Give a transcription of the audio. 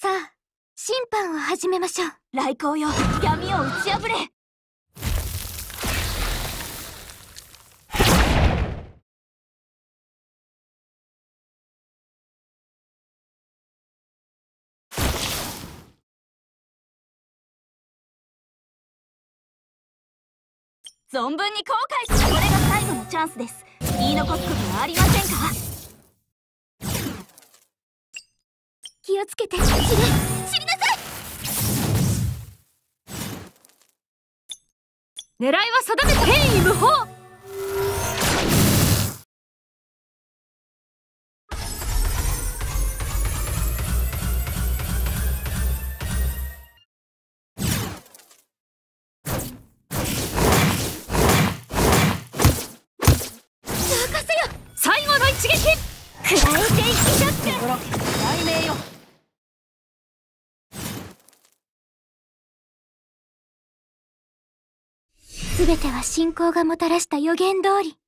さあ審判を始めましょう来航よ闇を打ち破れ存分に後悔するこれが最後のチャンスです言い残すことはありませんか気をつけて知れ知りなさい狙いは定めた変異無法最後の一撃食らえていき全ては信仰がもたらした予言通り